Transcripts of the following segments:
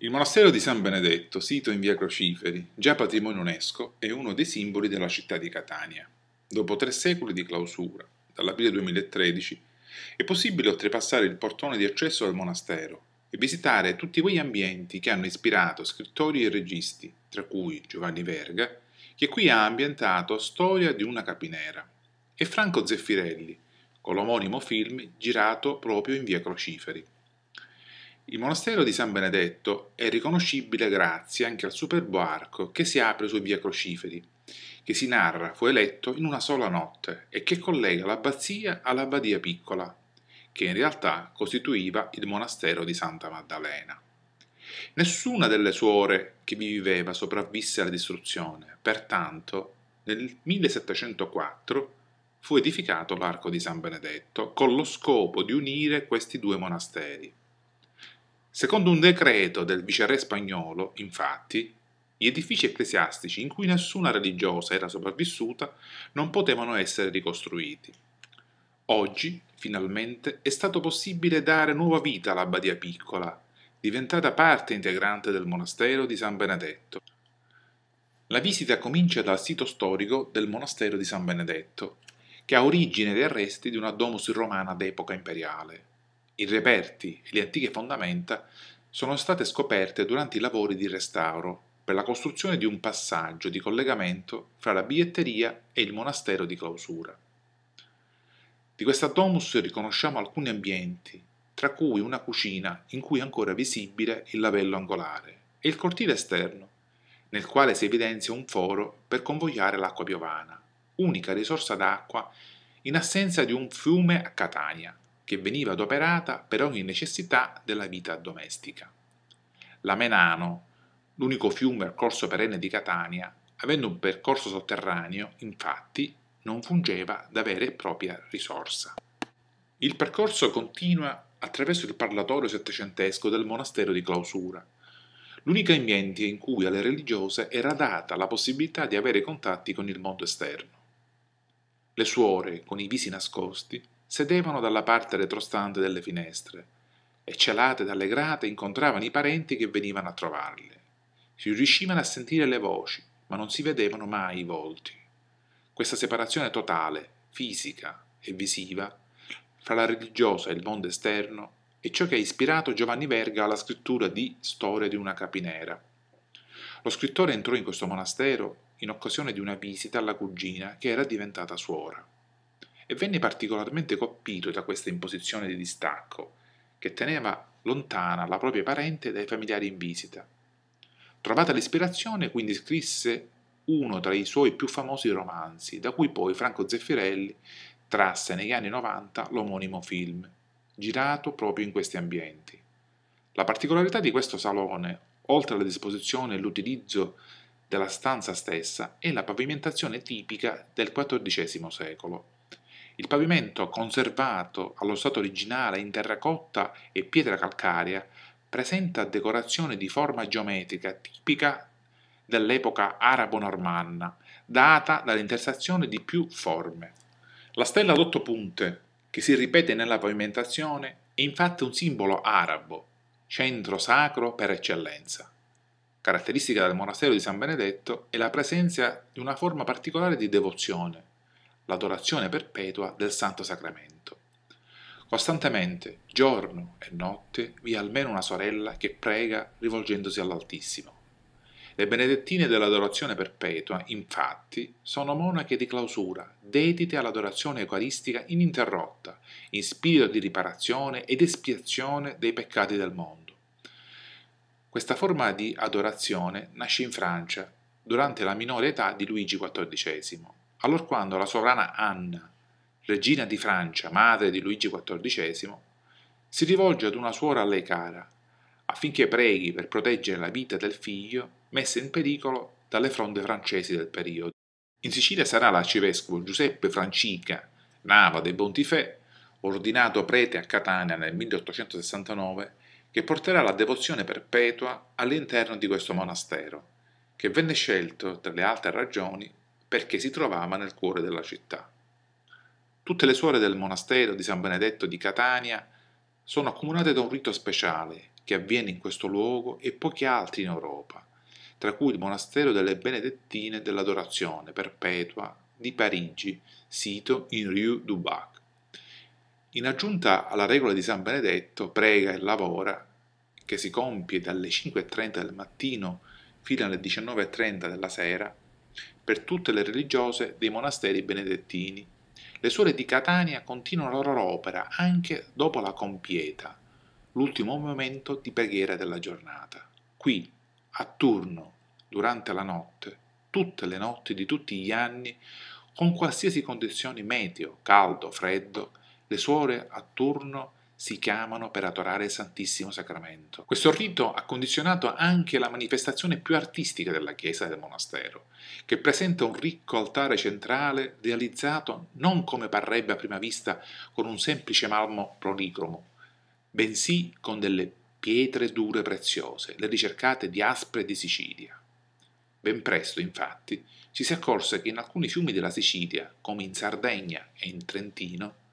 Il monastero di San Benedetto, sito in via Crociferi, già patrimonio UNESCO, è uno dei simboli della città di Catania. Dopo tre secoli di clausura, dall'aprile 2013, è possibile oltrepassare il portone di accesso al monastero e visitare tutti quegli ambienti che hanno ispirato scrittori e registi, tra cui Giovanni Verga, che qui ha ambientato Storia di una capinera, e Franco Zeffirelli, con l'omonimo film girato proprio in via Crociferi. Il monastero di San Benedetto è riconoscibile grazie anche al superbo arco che si apre su via Crociferi, che si narra fu eletto in una sola notte e che collega l'abbazia all'abbadia piccola, che in realtà costituiva il monastero di Santa Maddalena. Nessuna delle suore che vi viveva sopravvisse alla distruzione, pertanto nel 1704 fu edificato l'arco di San Benedetto con lo scopo di unire questi due monasteri. Secondo un decreto del viceré spagnolo, infatti, gli edifici ecclesiastici in cui nessuna religiosa era sopravvissuta non potevano essere ricostruiti. Oggi, finalmente, è stato possibile dare nuova vita all'abbadia piccola, diventata parte integrante del monastero di San Benedetto. La visita comincia dal sito storico del monastero di San Benedetto, che ha origine dei resti di una domus romana d'epoca imperiale. I reperti e le antiche fondamenta sono state scoperte durante i lavori di restauro per la costruzione di un passaggio di collegamento fra la biglietteria e il monastero di clausura. Di questa domus riconosciamo alcuni ambienti, tra cui una cucina in cui è ancora visibile il lavello angolare e il cortile esterno, nel quale si evidenzia un foro per convogliare l'acqua piovana, unica risorsa d'acqua in assenza di un fiume a Catania, che veniva adoperata per ogni necessità della vita domestica. La Menano, l'unico fiume al corso perenne di Catania, avendo un percorso sotterraneo, infatti, non fungeva da vera e propria risorsa. Il percorso continua attraverso il parlatorio settecentesco del monastero di clausura, l'unico ambiente in cui alle religiose era data la possibilità di avere contatti con il mondo esterno. Le suore, con i visi nascosti, sedevano dalla parte retrostante delle finestre e celate dalle grate incontravano i parenti che venivano a trovarle. Si riuscivano a sentire le voci, ma non si vedevano mai i volti. Questa separazione totale, fisica e visiva, fra la religiosa e il mondo esterno, è ciò che ha ispirato Giovanni Verga alla scrittura di Storia di una capinera. Lo scrittore entrò in questo monastero in occasione di una visita alla cugina che era diventata suora e venne particolarmente colpito da questa imposizione di distacco, che teneva lontana la propria parente dai familiari in visita. Trovata l'ispirazione, quindi scrisse uno tra i suoi più famosi romanzi, da cui poi Franco Zeffirelli trasse negli anni 90 l'omonimo film, girato proprio in questi ambienti. La particolarità di questo salone, oltre alla disposizione e l'utilizzo della stanza stessa, è la pavimentazione tipica del XIV secolo, il pavimento, conservato allo stato originale in terracotta e pietra calcarea, presenta decorazioni di forma geometrica tipica dell'epoca arabo-normanna, data dall'intersezione di più forme. La stella ad otto punte, che si ripete nella pavimentazione, è infatti un simbolo arabo, centro sacro per eccellenza. Caratteristica del monastero di San Benedetto è la presenza di una forma particolare di devozione, l'adorazione perpetua del Santo Sacramento. Costantemente, giorno e notte, vi è almeno una sorella che prega rivolgendosi all'Altissimo. Le benedettine dell'adorazione perpetua, infatti, sono monache di clausura, dedite all'adorazione eucaristica ininterrotta, in spirito di riparazione ed espiazione dei peccati del mondo. Questa forma di adorazione nasce in Francia durante la minore età di Luigi XIV allorquando la sovrana Anna, regina di Francia, madre di Luigi XIV, si rivolge ad una suora a lei cara, affinché preghi per proteggere la vita del figlio messa in pericolo dalle fronde francesi del periodo. In Sicilia sarà l'arcivescovo Giuseppe Francica, Nava dei Bontifè, ordinato prete a Catania nel 1869, che porterà la devozione perpetua all'interno di questo monastero, che venne scelto, tra le altre ragioni, perché si trovava nel cuore della città. Tutte le suore del monastero di San Benedetto di Catania sono accomunate da un rito speciale che avviene in questo luogo e pochi altri in Europa, tra cui il monastero delle Benedettine dell'Adorazione Perpetua di Parigi, sito in Rue du Bac. In aggiunta alla regola di San Benedetto, prega e lavora, che si compie dalle 5.30 del mattino fino alle 19.30 della sera, per tutte le religiose dei monasteri benedettini. Le suore di Catania continuano la loro opera anche dopo la compieta, l'ultimo momento di preghiera della giornata. Qui, a turno, durante la notte, tutte le notti di tutti gli anni, con qualsiasi condizione meteo, caldo, freddo, le suore a turno si chiamano per adorare il Santissimo Sacramento. Questo rito ha condizionato anche la manifestazione più artistica della chiesa e del monastero, che presenta un ricco altare centrale realizzato non come parrebbe a prima vista con un semplice marmo policromo, bensì con delle pietre dure preziose, le ricercate di Aspre di Sicilia. Ben presto, infatti, ci si accorse che in alcuni fiumi della Sicilia, come in Sardegna e in Trentino,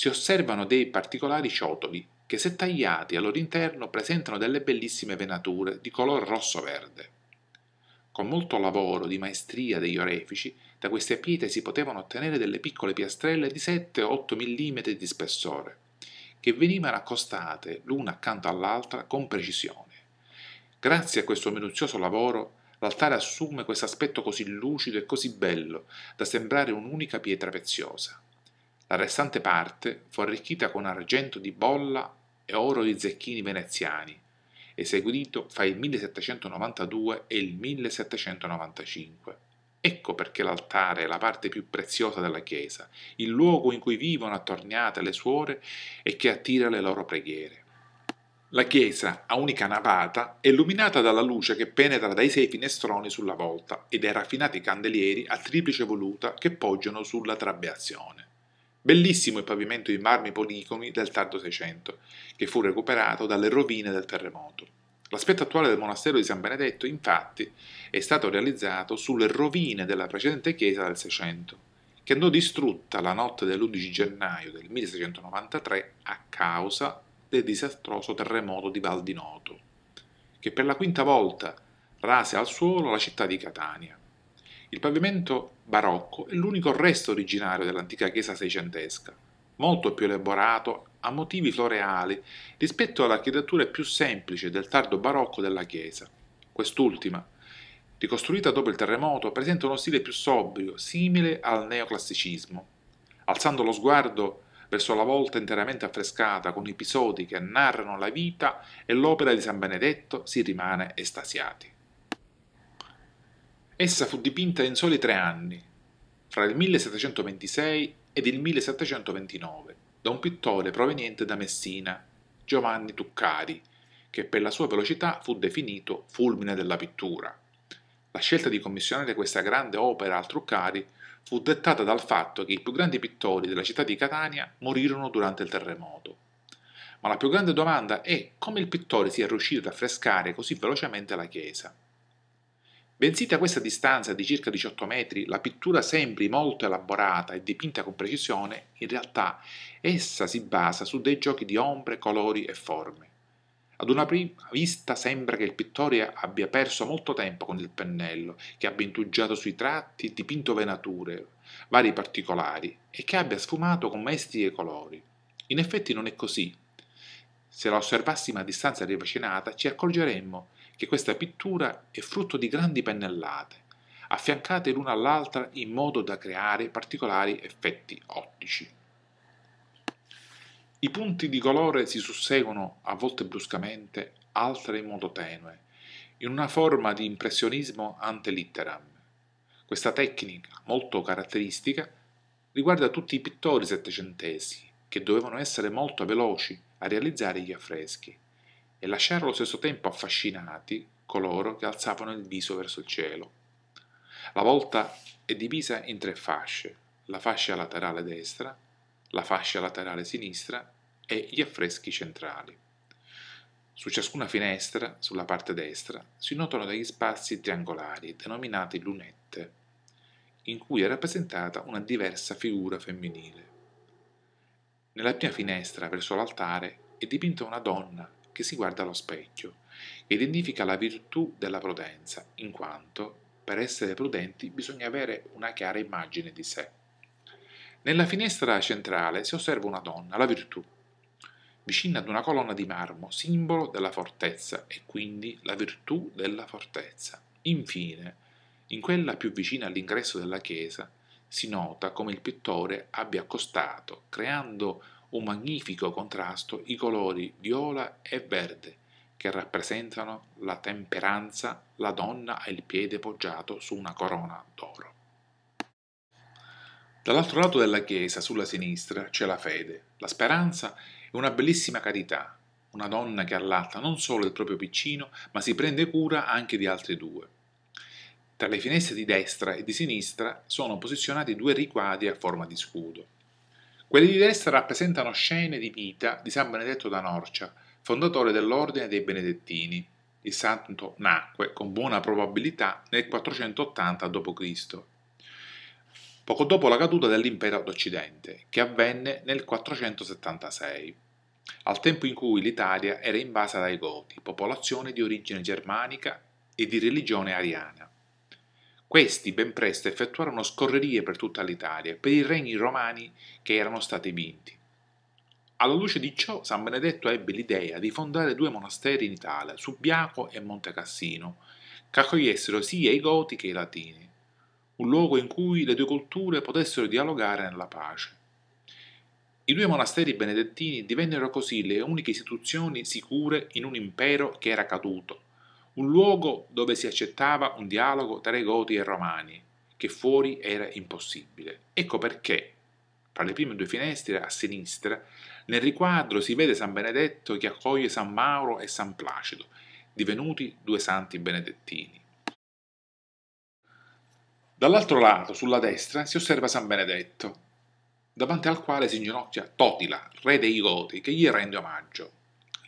si osservano dei particolari ciotoli che se tagliati al loro interno presentano delle bellissime venature di color rosso-verde. Con molto lavoro di maestria degli orefici, da queste pietre si potevano ottenere delle piccole piastrelle di 7-8 mm di spessore, che venivano accostate l'una accanto all'altra con precisione. Grazie a questo minuzioso lavoro, l'altare assume questo aspetto così lucido e così bello da sembrare un'unica pietra preziosa. La restante parte fu arricchita con argento di bolla e oro di zecchini veneziani, eseguito fra il 1792 e il 1795. Ecco perché l'altare è la parte più preziosa della chiesa, il luogo in cui vivono attorniate le suore e che attira le loro preghiere. La chiesa, a unica navata, è illuminata dalla luce che penetra dai sei finestroni sulla volta e dai raffinati candelieri a triplice voluta che poggiano sulla trabeazione. Bellissimo il pavimento in marmi policomi del tardo Seicento, che fu recuperato dalle rovine del terremoto. L'aspetto attuale del monastero di San Benedetto, infatti, è stato realizzato sulle rovine della precedente chiesa del Seicento, che andò distrutta la notte dell'11 gennaio del 1693 a causa del disastroso terremoto di Val di Noto, che per la quinta volta rase al suolo la città di Catania. Il pavimento barocco è l'unico resto originario dell'antica chiesa seicentesca, molto più elaborato a motivi floreali rispetto all'architettura più semplice del tardo barocco della chiesa. Quest'ultima, ricostruita dopo il terremoto, presenta uno stile più sobrio, simile al neoclassicismo. Alzando lo sguardo verso la volta interamente affrescata con episodi che narrano la vita e l'opera di San Benedetto, si rimane estasiati. Essa fu dipinta in soli tre anni, fra il 1726 ed il 1729, da un pittore proveniente da Messina, Giovanni Tuccari, che per la sua velocità fu definito fulmine della pittura. La scelta di commissionare questa grande opera al Truccari fu dettata dal fatto che i più grandi pittori della città di Catania morirono durante il terremoto. Ma la più grande domanda è come il pittore sia riuscito ad affrescare così velocemente la chiesa. Bensì da questa distanza di circa 18 metri la pittura sembri molto elaborata e dipinta con precisione, in realtà essa si basa su dei giochi di ombre, colori e forme. Ad una prima vista sembra che il pittore abbia perso molto tempo con il pennello, che abbia intuggiato sui tratti, dipinto venature, vari particolari e che abbia sfumato con maestri e colori. In effetti non è così. Se la osservassimo a distanza ravvicinata ci accorgeremmo che questa pittura è frutto di grandi pennellate, affiancate l'una all'altra in modo da creare particolari effetti ottici. I punti di colore si susseguono a volte bruscamente, altre in modo tenue, in una forma di impressionismo ante litteram. Questa tecnica, molto caratteristica, riguarda tutti i pittori settecenteschi, che dovevano essere molto veloci a realizzare gli affreschi e lasciarono allo stesso tempo affascinati coloro che alzavano il viso verso il cielo. La volta è divisa in tre fasce, la fascia laterale destra, la fascia laterale sinistra e gli affreschi centrali. Su ciascuna finestra, sulla parte destra, si notano degli spazi triangolari, denominati lunette, in cui è rappresentata una diversa figura femminile. Nella prima finestra, verso l'altare, è dipinta una donna che si guarda allo specchio, ed edifica la virtù della prudenza, in quanto per essere prudenti bisogna avere una chiara immagine di sé. Nella finestra centrale si osserva una donna, la virtù, vicina ad una colonna di marmo, simbolo della fortezza e quindi la virtù della fortezza. Infine, in quella più vicina all'ingresso della chiesa, si nota come il pittore abbia accostato, creando un un magnifico contrasto i colori viola e verde, che rappresentano la temperanza, la donna ha il piede poggiato su una corona d'oro. Dall'altro lato della chiesa, sulla sinistra, c'è la fede, la speranza e una bellissima carità, una donna che allatta non solo il proprio piccino, ma si prende cura anche di altri due. Tra le finestre di destra e di sinistra sono posizionati due riquadri a forma di scudo. Quelli di destra rappresentano scene di vita di San Benedetto da Norcia, fondatore dell'Ordine dei Benedettini. Il santo nacque, con buona probabilità, nel 480 d.C., poco dopo la caduta dell'impero d'Occidente, che avvenne nel 476, al tempo in cui l'Italia era invasa dai Goti, popolazione di origine germanica e di religione ariana. Questi ben presto effettuarono scorrerie per tutta l'Italia, per i regni romani che erano stati vinti. Alla luce di ciò, San Benedetto ebbe l'idea di fondare due monasteri in Italia, Subiaco e Montecassino, che accogliessero sia i Goti che i Latini, un luogo in cui le due culture potessero dialogare nella pace. I due monasteri benedettini divennero così le uniche istituzioni sicure in un impero che era caduto un luogo dove si accettava un dialogo tra i Goti e i Romani, che fuori era impossibile. Ecco perché, tra le prime due finestre a sinistra, nel riquadro si vede San Benedetto che accoglie San Mauro e San Placido, divenuti due santi benedettini. Dall'altro lato, sulla destra, si osserva San Benedetto, davanti al quale si inginocchia Totila, re dei Goti, che gli rende omaggio.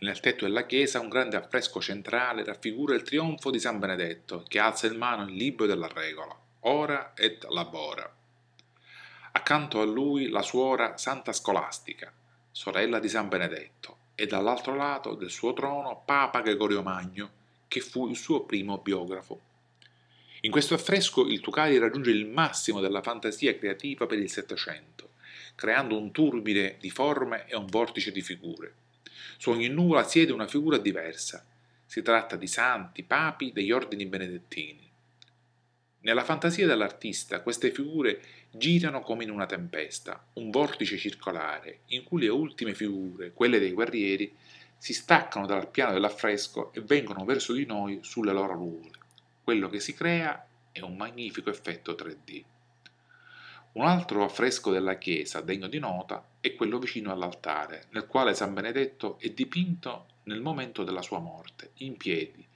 Nel tetto della chiesa un grande affresco centrale raffigura il trionfo di San Benedetto che alza in mano il libro della regola, ora et labora. Accanto a lui la suora Santa Scolastica, sorella di San Benedetto, e dall'altro lato del suo trono Papa Gregorio Magno, che fu il suo primo biografo. In questo affresco il Tucari raggiunge il massimo della fantasia creativa per il Settecento, creando un turbine di forme e un vortice di figure. Su ogni nuvola siede una figura diversa. Si tratta di santi, papi, degli ordini benedettini. Nella fantasia dell'artista queste figure girano come in una tempesta, un vortice circolare in cui le ultime figure, quelle dei guerrieri, si staccano dal piano dell'affresco e vengono verso di noi sulle loro nuvole. Quello che si crea è un magnifico effetto 3D. Un altro affresco della chiesa degno di nota e quello vicino all'altare, nel quale San Benedetto è dipinto nel momento della sua morte, in piedi,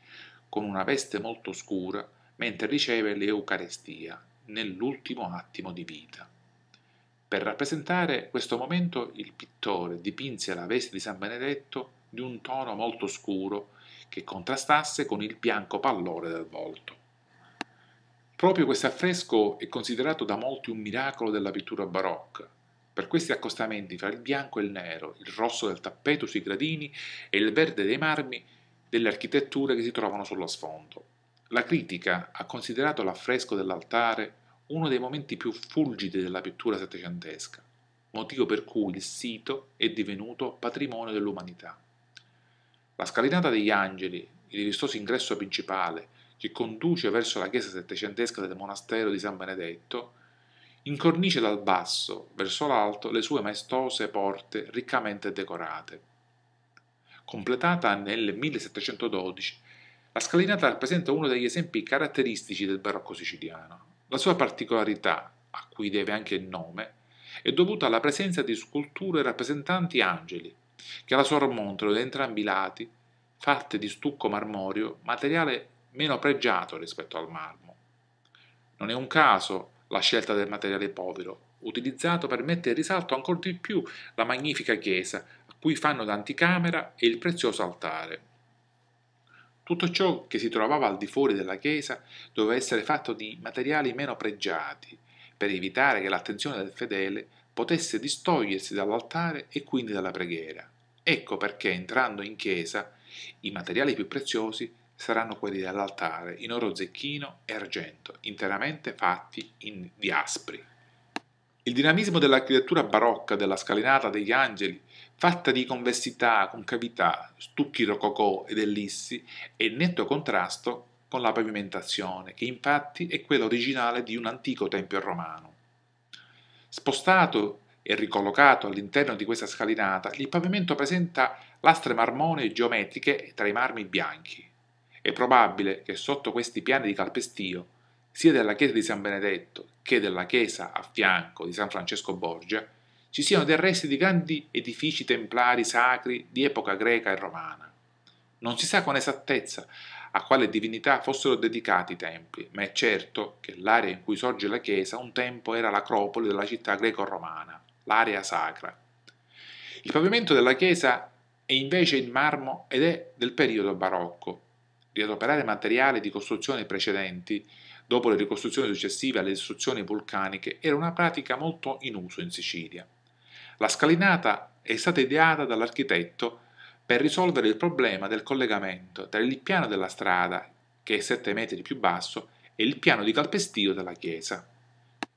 con una veste molto scura, mentre riceve l'Eucarestia nell'ultimo attimo di vita. Per rappresentare questo momento il pittore dipinse la veste di San Benedetto di un tono molto scuro che contrastasse con il bianco pallore del volto. Proprio questo affresco è considerato da molti un miracolo della pittura barocca, per questi accostamenti fra il bianco e il nero, il rosso del tappeto sui gradini e il verde dei marmi delle architetture che si trovano sullo sfondo. La critica ha considerato l'affresco dell'altare uno dei momenti più fulgidi della pittura settecentesca, motivo per cui il sito è divenuto patrimonio dell'umanità. La scalinata degli angeli, il vistoso ingresso principale che conduce verso la chiesa settecentesca del monastero di San Benedetto, incornice dal basso verso l'alto le sue maestose porte riccamente decorate. Completata nel 1712, la scalinata rappresenta uno degli esempi caratteristici del barocco siciliano. La sua particolarità, a cui deve anche il nome, è dovuta alla presenza di sculture rappresentanti angeli, che la sormontano da entrambi i lati, fatte di stucco marmoreo, materiale meno pregiato rispetto al marmo. Non è un caso la scelta del materiale povero utilizzato per mettere in risalto ancora di più la magnifica chiesa a cui fanno d'anticamera e il prezioso altare. Tutto ciò che si trovava al di fuori della chiesa doveva essere fatto di materiali meno pregiati, per evitare che l'attenzione del fedele potesse distogliersi dall'altare e quindi dalla preghiera. Ecco perché entrando in chiesa i materiali più preziosi saranno quelli dell'altare in oro zecchino e argento, interamente fatti in, diaspri. Il dinamismo dell'architettura barocca della scalinata degli angeli, fatta di convessità, concavità, stucchi rococò ed ellissi, è in netto contrasto con la pavimentazione, che infatti è quella originale di un antico tempio romano. Spostato e ricollocato all'interno di questa scalinata, il pavimento presenta lastre marmonee geometriche tra i marmi bianchi. È probabile che sotto questi piani di calpestio, sia della chiesa di San Benedetto che della chiesa a fianco di San Francesco Borgia, ci siano dei resti di grandi edifici templari sacri di epoca greca e romana. Non si sa con esattezza a quale divinità fossero dedicati i templi, ma è certo che l'area in cui sorge la chiesa un tempo era l'acropoli della città greco-romana, l'area sacra. Il pavimento della chiesa è invece in marmo ed è del periodo barocco, riadoperare materiali di costruzione precedenti dopo le ricostruzioni successive alle distruzioni vulcaniche era una pratica molto in uso in Sicilia. La scalinata è stata ideata dall'architetto per risolvere il problema del collegamento tra il piano della strada, che è 7 metri più basso, e il piano di calpestio della chiesa.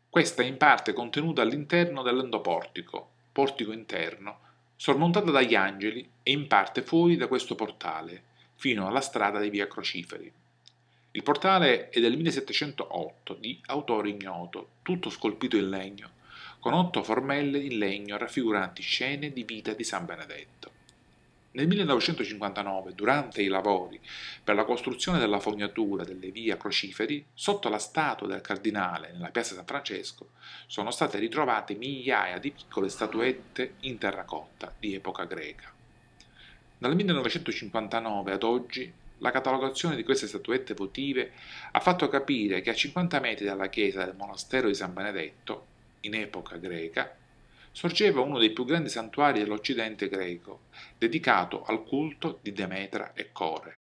Questa è in parte contenuta all'interno dell'endoportico, portico interno, sormontata dagli angeli e in parte fuori da questo portale, fino alla strada di via Crociferi. Il portale è del 1708 di autore ignoto, tutto scolpito in legno, con otto formelle in legno raffiguranti scene di vita di San Benedetto. Nel 1959, durante i lavori per la costruzione della fognatura delle vie Crociferi, sotto la statua del cardinale nella piazza San Francesco, sono state ritrovate migliaia di piccole statuette in terracotta di epoca greca. Dal 1959 ad oggi la catalogazione di queste statuette votive ha fatto capire che a 50 metri dalla chiesa del monastero di San Benedetto, in epoca greca, sorgeva uno dei più grandi santuari dell'Occidente greco, dedicato al culto di Demetra e Core.